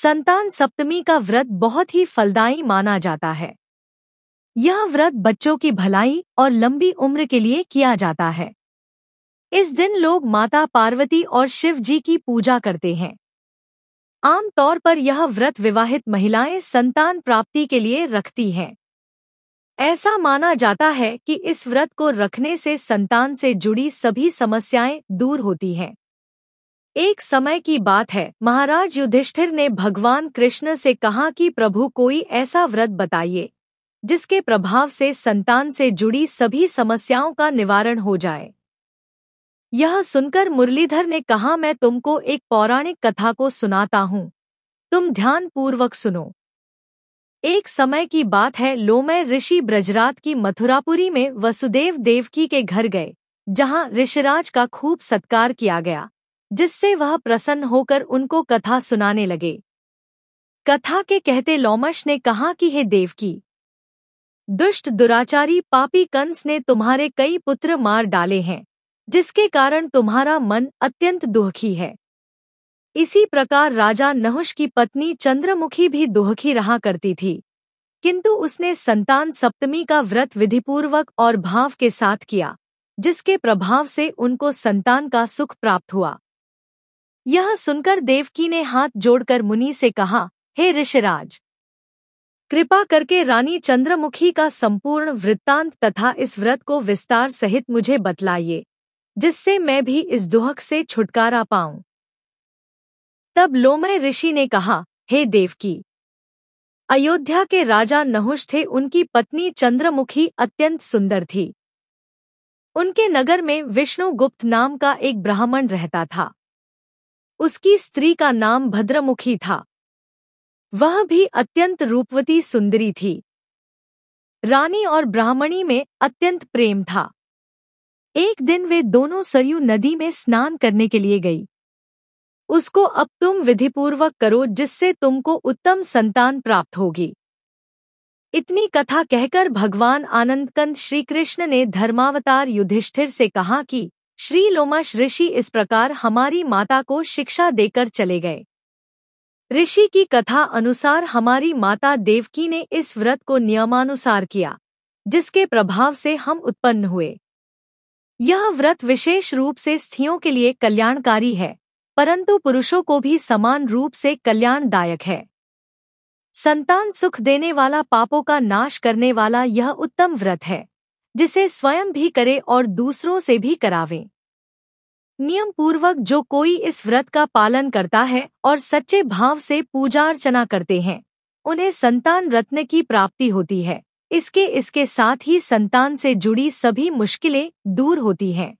संतान सप्तमी का व्रत बहुत ही फलदायी माना जाता है यह व्रत बच्चों की भलाई और लंबी उम्र के लिए किया जाता है इस दिन लोग माता पार्वती और शिव जी की पूजा करते हैं आमतौर पर यह व्रत विवाहित महिलाएं संतान प्राप्ति के लिए रखती हैं ऐसा माना जाता है कि इस व्रत को रखने से संतान से जुड़ी सभी समस्याएं दूर होती हैं एक समय की बात है महाराज युधिष्ठिर ने भगवान कृष्ण से कहा कि प्रभु कोई ऐसा व्रत बताइए जिसके प्रभाव से संतान से जुड़ी सभी समस्याओं का निवारण हो जाए यह सुनकर मुरलीधर ने कहा मैं तुमको एक पौराणिक कथा को सुनाता हूँ तुम ध्यान पूर्वक सुनो एक समय की बात है लोमय ऋषि ब्रजरात की मथुरापुरी में वसुदेव देवकी के घर गए जहाँ ऋषिराज का खूब सत्कार किया गया जिससे वह प्रसन्न होकर उनको कथा सुनाने लगे कथा के कहते लोमश ने कहा कि हे देवकी दुष्ट दुराचारी पापी कंस ने तुम्हारे कई पुत्र मार डाले हैं जिसके कारण तुम्हारा मन अत्यंत दुखी है इसी प्रकार राजा नहुष की पत्नी चंद्रमुखी भी दुखी रहा करती थी किंतु उसने संतान सप्तमी का व्रत विधिपूर्वक और भाव के साथ किया जिसके प्रभाव से उनको संतान का सुख प्राप्त हुआ यह सुनकर देवकी ने हाथ जोड़कर मुनि से कहा हे ऋषिराज कृपा करके रानी चंद्रमुखी का संपूर्ण वृत्तांत तथा इस व्रत को विस्तार सहित मुझे बतलाइए जिससे मैं भी इस दुहक से छुटकारा पाऊं तब लोमय ऋषि ने कहा हे देवकी अयोध्या के राजा नहुष थे उनकी पत्नी चंद्रमुखी अत्यंत सुंदर थी उनके नगर में विष्णुगुप्त नाम का एक ब्राह्मण रहता था उसकी स्त्री का नाम भद्रमुखी था वह भी अत्यंत रूपवती सुंदरी थी रानी और ब्राह्मणी में अत्यंत प्रेम था एक दिन वे दोनों सरयू नदी में स्नान करने के लिए गई उसको अब तुम विधिपूर्वक करो जिससे तुमको उत्तम संतान प्राप्त होगी इतनी कथा कहकर भगवान आनंदकंद श्रीकृष्ण ने धर्मावतार युधिष्ठिर से कहा कि श्री लोमश ऋषि इस प्रकार हमारी माता को शिक्षा देकर चले गए ऋषि की कथा अनुसार हमारी माता देवकी ने इस व्रत को नियमानुसार किया जिसके प्रभाव से हम उत्पन्न हुए यह व्रत विशेष रूप से स्थियों के लिए कल्याणकारी है परंतु पुरुषों को भी समान रूप से कल्याणदायक है संतान सुख देने वाला पापों का नाश करने वाला यह उत्तम व्रत है जिसे स्वयं भी करे और दूसरों से भी करावें नियम पूर्वक जो कोई इस व्रत का पालन करता है और सच्चे भाव से पूजा अर्चना करते हैं उन्हें संतान रत्न की प्राप्ति होती है इसके इसके साथ ही संतान से जुड़ी सभी मुश्किलें दूर होती हैं